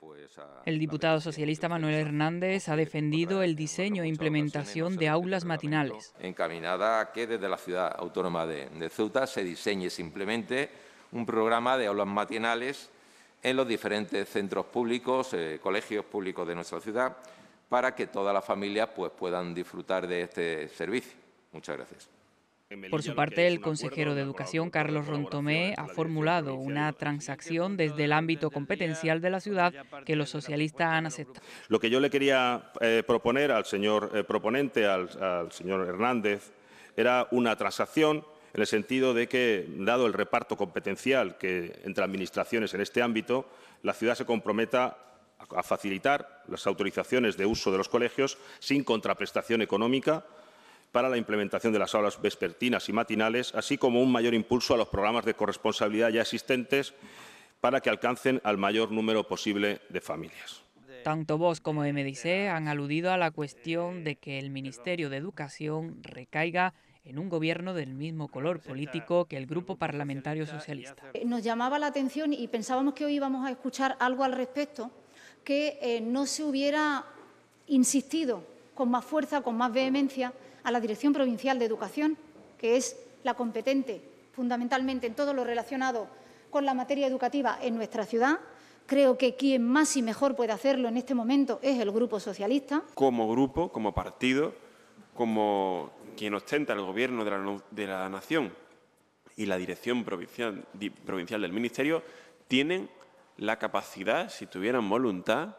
Pues, el diputado socialista Manuel Hernández ha defendido el diseño e implementación de aulas matinales. Encaminada a que desde la ciudad autónoma de, Ceuta se diseñe simplemente un programa de aulas matinales en los diferentes centros públicos, eh, colegios públicos de nuestra ciudad, para que todas las familias pues, puedan disfrutar de este servicio. Muchas gracias. Por su parte, el consejero de Educación, Carlos Rontomé, ha formulado una transacción desde el ámbito competencial de la ciudad que los socialistas han aceptado. Lo que yo le quería eh, proponer al señor eh, proponente, al, al señor Hernández, era una transacción en el sentido de que, dado el reparto competencial que entre administraciones en este ámbito, la ciudad se comprometa a facilitar las autorizaciones de uso de los colegios sin contraprestación económica para la implementación de las aulas vespertinas y matinales, así como un mayor impulso a los programas de corresponsabilidad ya existentes para que alcancen al mayor número posible de familias. Tanto vos como MDC han aludido a la cuestión de que el Ministerio de Educación recaiga en un gobierno del mismo color político que el grupo parlamentario socialista. Eh, nos llamaba la atención y pensábamos que hoy íbamos a escuchar algo al respecto, que eh, no se hubiera insistido con más fuerza, con más vehemencia, a la Dirección Provincial de Educación, que es la competente fundamentalmente en todo lo relacionado con la materia educativa en nuestra ciudad. Creo que quien más y mejor puede hacerlo en este momento es el Grupo Socialista. Como grupo, como partido, como quien ostenta el Gobierno de la, Nación y la Dirección provincial del Ministerio, tienen la capacidad, si tuvieran voluntad,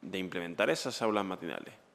de implementar esas aulas matinales.